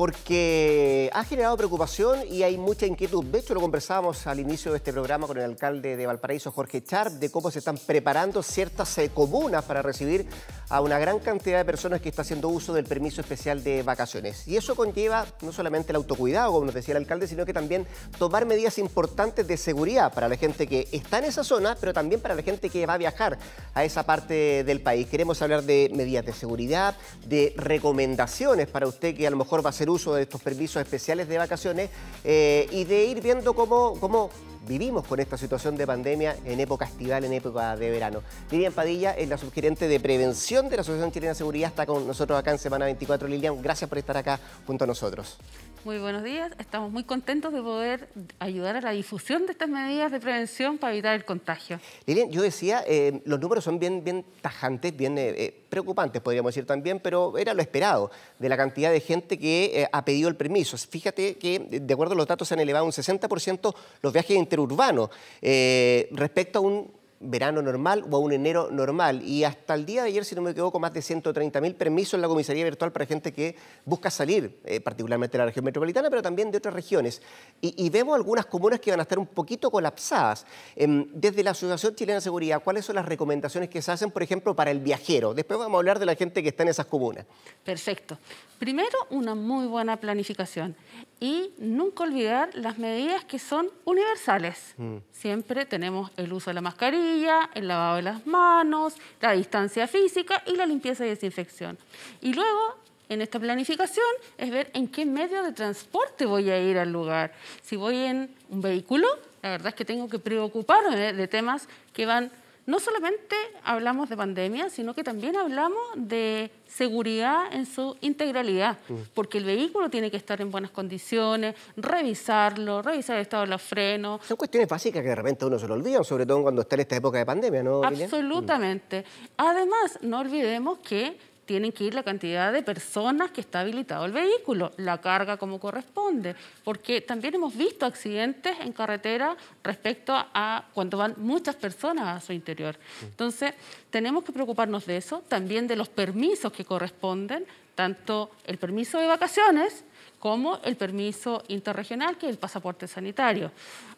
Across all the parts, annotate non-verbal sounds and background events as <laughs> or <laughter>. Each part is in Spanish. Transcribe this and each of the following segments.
porque ha generado preocupación y hay mucha inquietud. De hecho, lo conversábamos al inicio de este programa con el alcalde de Valparaíso, Jorge Char, de cómo se están preparando ciertas eh, comunas para recibir a una gran cantidad de personas que está haciendo uso del permiso especial de vacaciones. Y eso conlleva no solamente el autocuidado, como nos decía el alcalde, sino que también tomar medidas importantes de seguridad para la gente que está en esa zona, pero también para la gente que va a viajar a esa parte del país. Queremos hablar de medidas de seguridad, de recomendaciones para usted que a lo mejor va a ser uso de estos permisos especiales de vacaciones eh, y de ir viendo cómo, cómo vivimos con esta situación de pandemia en época estival, en época de verano. Lilian Padilla es la subgerente de prevención de la Asociación Chilena de Seguridad, está con nosotros acá en Semana 24. Lilian, gracias por estar acá junto a nosotros. Muy buenos días, estamos muy contentos de poder ayudar a la difusión de estas medidas de prevención para evitar el contagio. Lilian, yo decía, eh, los números son bien, bien tajantes, bien eh, eh, preocupantes, podríamos decir también, pero era lo esperado de la cantidad de gente que ha pedido el permiso. Fíjate que, de acuerdo a los datos, se han elevado un 60% los viajes inter urbano, eh, respecto a un verano normal o a un enero normal. Y hasta el día de ayer, si no me equivoco, más de mil permisos en la comisaría virtual para gente que busca salir, eh, particularmente de la región metropolitana, pero también de otras regiones. Y, vemos algunas comunas que van a estar un poquito colapsadas. Em, desde la Asociación Chilena de Seguridad, ¿cuáles son las recomendaciones que se hacen, por ejemplo, para el viajero? Después vamos a hablar de la gente que está en esas comunas. Perfecto. Primero, una muy buena planificación y nunca olvidar las medidas que son universales. Mm. Siempre tenemos el uso de la mascarilla, el lavado de las manos, la distancia física y la limpieza y desinfección. Y luego, en esta planificación, es ver en qué medio de transporte voy a ir al lugar. Si voy en un vehículo, la verdad es que tengo que preocuparme de temas que van no solamente hablamos de pandemia, sino que también hablamos de seguridad en su integralidad, porque el vehículo tiene que estar en buenas condiciones, revisarlo, revisar el estado de los frenos. Son cuestiones básicas que de repente uno se lo olvida, sobre todo cuando está en esta época de pandemia, ¿no? Absolutamente. Mm. Además, no olvidemos que tienen que ir la cantidad de personas que está habilitado el vehículo, la carga como corresponde, porque también hemos visto accidentes en carretera respecto a cuando van muchas personas a su interior. Entonces, tenemos que preocuparnos de eso, también de los permisos que corresponden, tanto el permiso de vacaciones como el permiso interregional, que es el pasaporte sanitario.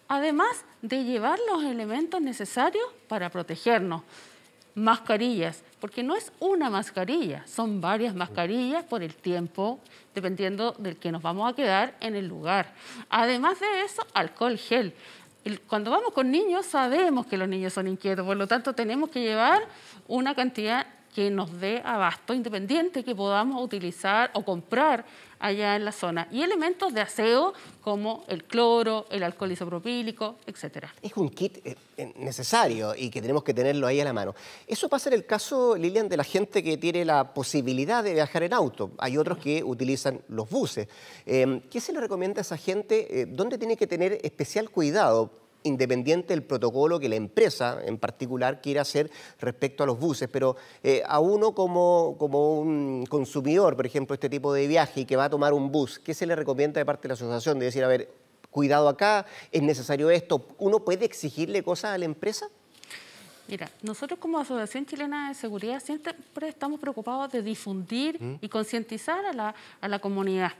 Además de llevar los elementos necesarios para protegernos mascarillas, porque no es una mascarilla, son varias mascarillas por el tiempo, dependiendo del que nos vamos a quedar en el lugar. Además de eso, alcohol gel. Cuando vamos con niños sabemos que los niños son inquietos, por lo tanto tenemos que llevar una cantidad que nos dé abasto independiente que podamos utilizar o comprar allá en la zona. Y elementos de aseo como el cloro, el alcohol isopropílico, etc. Es un kit eh, eh, necesario y que tenemos que tenerlo ahí a la mano. Eso pasa en el caso, Lilian, de la gente que tiene la posibilidad de viajar en auto. Hay otros que utilizan los buses. Em, ¿Qué se le recomienda a esa gente? Eh, ¿Dónde tiene que tener especial cuidado? independiente del protocolo que la empresa en particular quiera hacer respecto a los buses, pero eh, a uno como, como un consumidor, por ejemplo, este tipo de viaje y que va a tomar un bus, ¿qué se le recomienda de parte de la asociación? De decir, a ver, cuidado acá, es necesario esto, ¿uno puede exigirle cosas a la empresa? Mira, nosotros como Asociación Chilena de Seguridad siempre estamos preocupados de difundir mm. y concientizar a la, comunidad.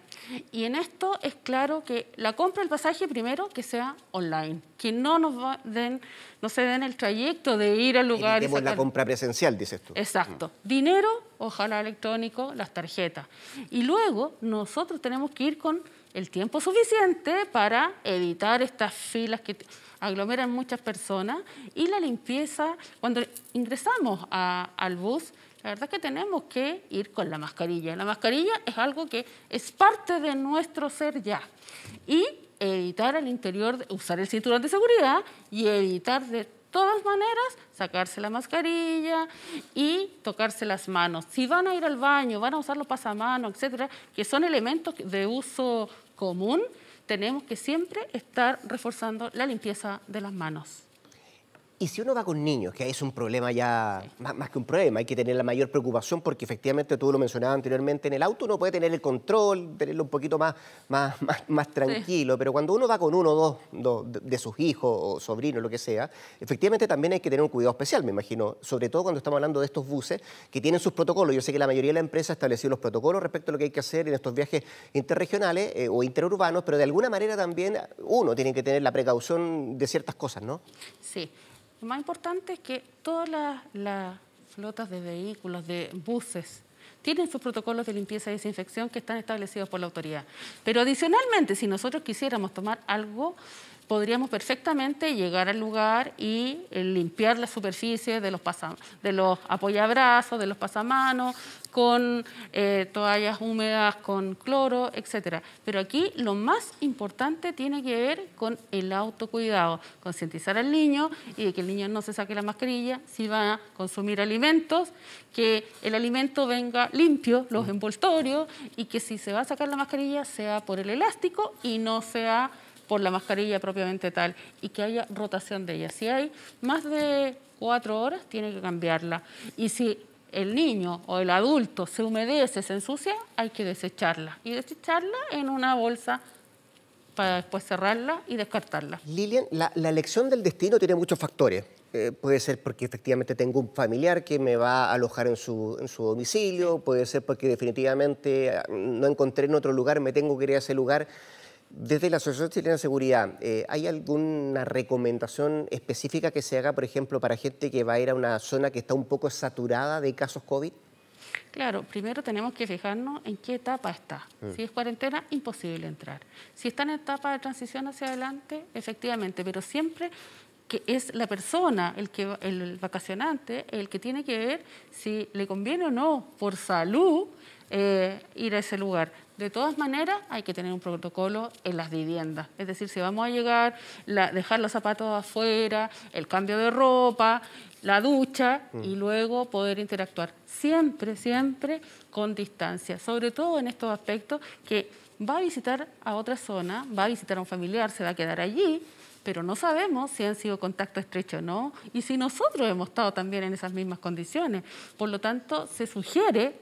Y en esto es claro que la compra del pasaje primero que sea online, que no nos den, no se den el trayecto de ir al lugar. tenemos la compra presencial, dices tú. Exacto. Mm. Dinero, ojalá electrónico, las tarjetas. Y luego nosotros tenemos que ir con el tiempo suficiente para evitar estas filas que aglomeran muchas personas y la limpieza, cuando ingresamos al bus, la verdad es que tenemos que ir con la mascarilla. La mascarilla es algo que es parte de nuestro ser ya. Y evitar al interior, usar el cinturón de seguridad y evitar de todas maneras sacarse la mascarilla y tocarse las manos. Si van a ir al baño, van a usar los pasamanos, etcétera, que son elementos de uso común, tenemos que siempre estar reforzando la limpieza de las manos. Y si uno va con niños, que es un problema ya, más, que un problema, hay que tener la mayor preocupación porque efectivamente tú lo mencionabas anteriormente, en el auto uno puede tener el control, tenerlo un poquito más, más, <laughs> más, tranquilo, pero cuando uno va con uno o dos, de sus hijos o sobrinos, lo que sea, efectivamente también hay que tener un cuidado especial, me imagino, sobre todo cuando estamos hablando de estos buses que tienen sus protocolos. Yo sé que la mayoría de la empresa ha establecido los protocolos respecto a lo que hay que hacer en estos viajes interregionales eh, o interurbanos, pero de alguna manera también uno tiene que tener la precaución de ciertas cosas, ¿no? Sí. Lo más importante es que todas las, flotas de vehículos, de buses, tienen sus protocolos de limpieza y desinfección que están establecidos por la autoridad. Pero adicionalmente, si nosotros quisiéramos tomar algo podríamos perfectamente llegar al lugar y eh, limpiar la superficie de los, de los apoyabrazos, de los pasamanos, con eh, toallas húmedas, con cloro, etc. Pero aquí lo más importante tiene que ver con el autocuidado, concientizar al niño y que el niño no se saque la mascarilla si va a consumir alimentos, que el alimento venga limpio, los mm. envoltorios, y que si se va a sacar la mascarilla sea por el elástico y no sea por la mascarilla propiamente tal y que haya rotación de ella. Si hay más de cuatro horas, tiene que cambiarla. Y si el niño o el adulto se humedece, se ensucia, hay que desecharla. Y desecharla en una bolsa para después cerrarla y descartarla. Lilian, la, elección del destino tiene muchos factores. Eh, puede ser porque efectivamente tengo un familiar que me va a alojar en su, en su domicilio, puede ser porque definitivamente ah, no encontré en otro lugar, me tengo que ir a ese lugar. Desde la Asociación Chilena de Seguridad, eh, ¿hay alguna recomendación específica que se haga, por ejemplo, para gente que va a ir a una zona que está un poco saturada de casos COVID? Claro, primero tenemos que fijarnos en qué etapa está. Mm. Si es cuarentena, imposible entrar. Si está en etapa de transición hacia adelante, efectivamente, pero siempre que es la persona, el, que, el vacacionante, el que tiene que ver si le conviene o no por salud eh, ir a ese lugar. De todas maneras, hay que tener un protocolo en las viviendas. Es decir, si vamos a llegar, dejar los zapatos afuera, el cambio de ropa, la ducha y mm. luego poder interactuar. Siempre, siempre con distancia. Sobre todo en estos aspectos que va a visitar a otra zona, va a visitar a un familiar, se va a quedar allí, pero no sabemos si han sido contacto estrecho o no y si nosotros hemos estado también en esas mismas condiciones. Por lo tanto, se sugiere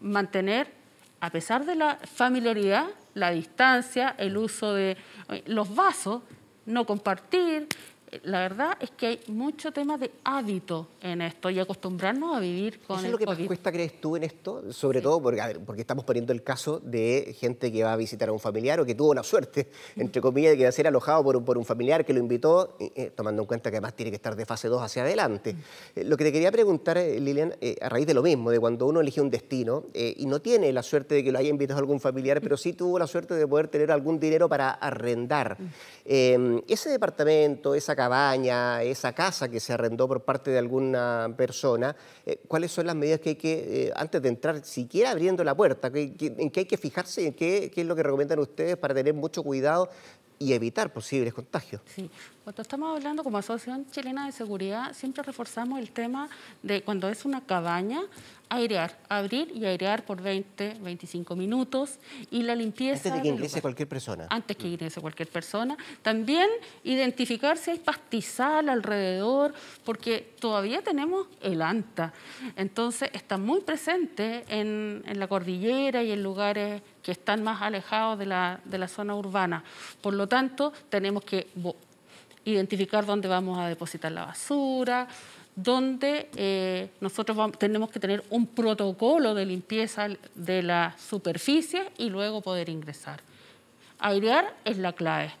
mantener, a pesar de la familiaridad, la distancia, el uso de eh, los vasos, no compartir, la verdad es que hay mucho tema de hábito en esto y acostumbrarnos a vivir con ¿Eso es lo que más cuesta, crees tú, en esto? Sobre todo porque, porque estamos poniendo el caso de gente que va a visitar a un familiar o que tuvo la suerte, mm. entre comillas, de que va a ser alojado por un, familiar que lo invitó, eh, tomando en cuenta que además tiene que estar de fase 2 hacia adelante. Mm. Eh, lo que te quería preguntar, eh, Lilian, a raíz de lo mismo, de cuando uno elige un destino y no tiene la suerte de que lo haya invitado a algún familiar, mm. pero sí tuvo la suerte de poder tener algún dinero para arrendar. ese departamento, esa cabaña, esa casa que se arrendó por parte de alguna persona, eh, ¿cuáles son las medidas que hay que, eh, antes de entrar siquiera abriendo la puerta, en qué hay que fijarse y en qué, qué es lo que recomiendan ustedes para tener mucho cuidado y evitar posibles contagios. Sí, cuando estamos hablando como Asociación Chilena de Seguridad, siempre reforzamos el tema de cuando es una cabaña, airear, abrir y airear por 20, 25 minutos y la limpieza... Antes de que ingrese cualquier persona. Antes que mm. ingrese cualquier persona. También identificar si hay pastizal alrededor, porque todavía tenemos el anta. Entonces está muy presente en, la cordillera y en lugares que están más alejados de la, de la zona urbana. Por lo tanto, tenemos que identificar dónde vamos a depositar la basura, donde eh, nosotros tenemos que tener un protocolo de limpieza de la superficie y luego poder ingresar. Airear es la clave.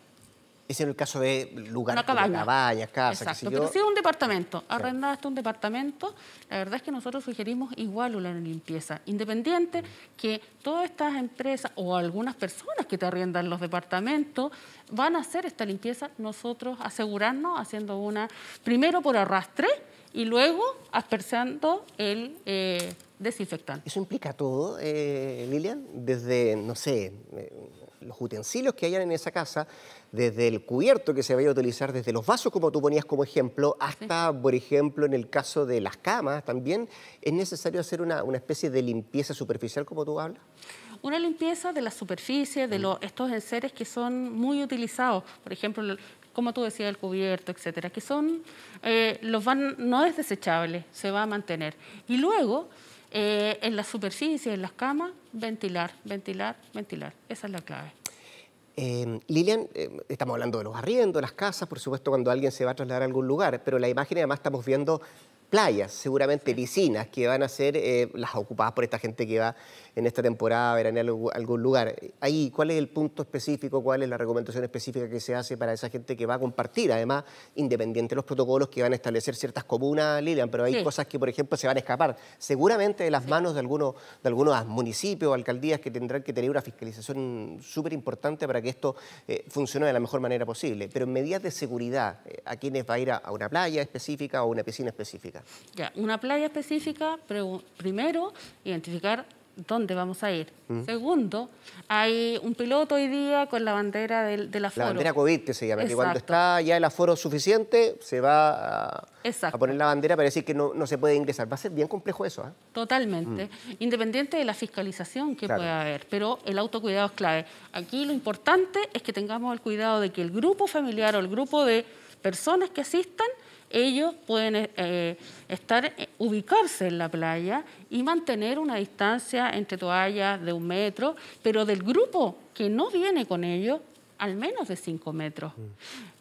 Es en el caso de lugares como cabañas, casas, Exacto, que yo... pero si es un departamento, arrendaste un departamento, la verdad es que nosotros sugerimos igual una limpieza, independiente que todas estas empresas o algunas personas que te arriendan los departamentos van a hacer esta limpieza, nosotros asegurarnos haciendo una, primero por arrastre, y luego aspersando el eh, desinfectante. Eso implica todo, eh, Lilian, desde, no sé, eh, los utensilios que hayan en esa casa, desde el cubierto que se vaya a utilizar, desde los vasos, como tú ponías como ejemplo, hasta, por ejemplo, en el caso de las camas, también es necesario hacer una, especie de limpieza superficial, como tú hablas una limpieza de la superficie, de mm. los, estos enseres que son muy utilizados, por ejemplo, como tú decías, el cubierto, etcétera, que son, eh, los van, no es desechable, se va a mantener. Y luego, eh, en la superficie en las camas, ventilar, ventilar, ventilar. Esa es la clave. Em, Lilian, em, estamos hablando de los arriendos, las casas, por supuesto, cuando alguien se va a trasladar a algún lugar, pero la imagen además estamos viendo playas, seguramente piscinas, que van a ser eh, las ocupadas por esta gente que va en esta temporada a veranear algún lugar. Ahí, ¿cuál es el punto específico, cuál es la recomendación específica que se hace para esa gente que va a compartir? Además, independiente de los protocolos que van a establecer ciertas comunas, Lilian, pero hay cosas que, por ejemplo, se van a escapar seguramente de las manos de algunos, de municipios o alcaldías que tendrán que tener una fiscalización súper importante para que esto eh, funcione de la mejor manera posible. Pero en medidas de seguridad, eh, ¿a quiénes va a ir a, a una playa específica o a una piscina específica? una playa específica, primero, identificar dónde vamos a ir. Mm. Segundo, hay un piloto hoy día con la bandera del, del aforo. La bandera COVID, que se llama, que cuando está ya el aforo suficiente, se va a, poner la bandera para decir que no, se puede ingresar. Va a ser bien complejo eso. ¿ah? Totalmente. Mm. Independiente de la fiscalización que pueda haber, pero el autocuidado es clave. Aquí lo importante es que tengamos el cuidado de que el grupo familiar o el grupo de personas que asistan ellos pueden eh, eh, estar, eh, ubicarse en la playa y mantener una distancia entre toallas de un metro, pero del grupo que no viene con ellos, al menos de cinco metros. Mm.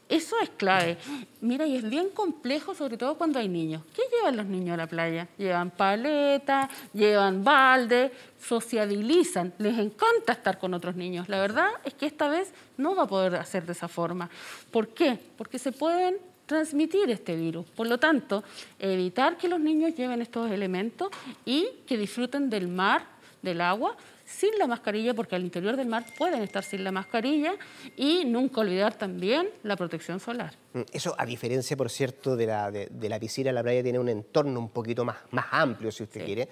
Eso es clave. Mira, y es bien complejo, sobre todo cuando hay niños. ¿Qué llevan los niños a la playa? Llevan paletas, llevan balde, sociabilizan, les encanta estar con otros niños. La verdad es que esta vez no va a poder hacer de esa forma. ¿Por qué? Porque se pueden transmitir este virus. Por lo tanto, evitar que los niños lleven estos elementos y que disfruten del mar, del agua, sin la mascarilla, porque al interior del mar pueden estar sin la mascarilla, y nunca olvidar también la protección solar. Mm, eso, a diferencia, por cierto, de la, de, la piscina, la playa tiene un entorno un poquito más, más amplio, si usted quiere.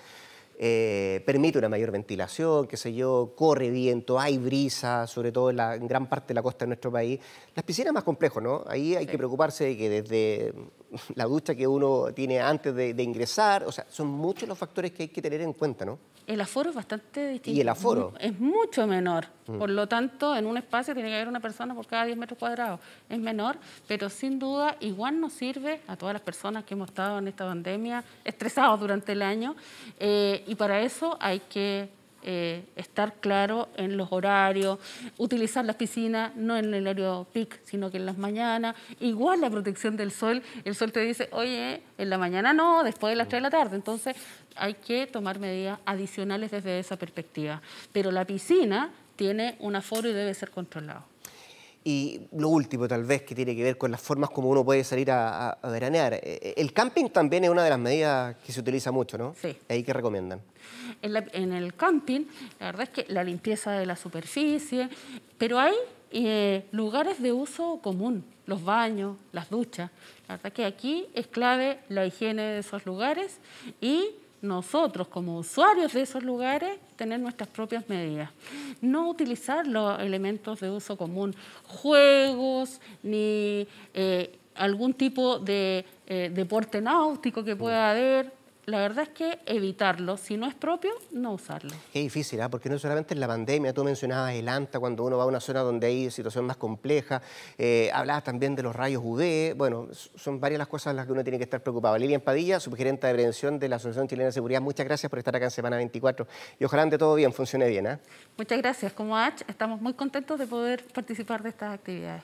Eh, permite una mayor ventilación, qué sé yo, corre viento, hay brisa, sobre todo en, la, gran parte de la costa de nuestro país. Las piscinas más complejas, ¿no? Ahí hay que preocuparse de que desde <laughs> la ducha que uno tiene antes de, ingresar, o sea, son muchos los factores que hay que tener en cuenta, ¿no? El aforo es bastante distinto. Y el aforo. Es mucho menor. Mm. Por lo tanto, en un espacio tiene que haber una persona por cada 10 metros cuadrados. Es menor, pero sin duda igual nos sirve a todas las personas que hemos estado en esta pandemia, estresados durante el año. Eh, y para eso hay que eh, estar claro en los horarios, utilizar las piscinas no en el horario peak, sino que en las mañanas. Igual la protección del sol, el sol te dice, oye, en la mañana no, después de las 3 de la tarde. Entonces hay que tomar medidas adicionales desde esa perspectiva. Pero la piscina tiene un aforo y debe ser controlado. Y lo último, tal vez, que tiene que ver con las formas como uno puede salir a, veranear. Eh, eh, el camping también es una de las medidas que se utiliza mucho, ¿no? Sí. ¿Ahí qué recomiendan? En, el camping, la verdad es que la limpieza de la superficie, pero hay eh, lugares de uso común, los baños, las duchas. La verdad que aquí es clave la higiene de esos lugares y nosotros como usuarios de esos lugares tener nuestras propias medidas. No utilizar los elementos de uso común, juegos ni eh, algún tipo de eh, deporte náutico que pueda haber la verdad es que evitarlo. Si no es propio, no usarlo. Qué difícil, ¿ah? porque no solamente en la pandemia, tú mencionabas el ANTA, cuando uno va a una zona donde hay situación más compleja, eh, hablabas también de los rayos UV, bueno, son varias las cosas en las que uno tiene que estar preocupado. Lilian Padilla, subgerente de prevención de la Asociación Chilena de Seguridad, muchas gracias por estar acá en Semana 24 y ojalá de todo bien, funcione bien. ¿eh? Muchas gracias. Como H, estamos muy contentos de poder participar de estas actividades.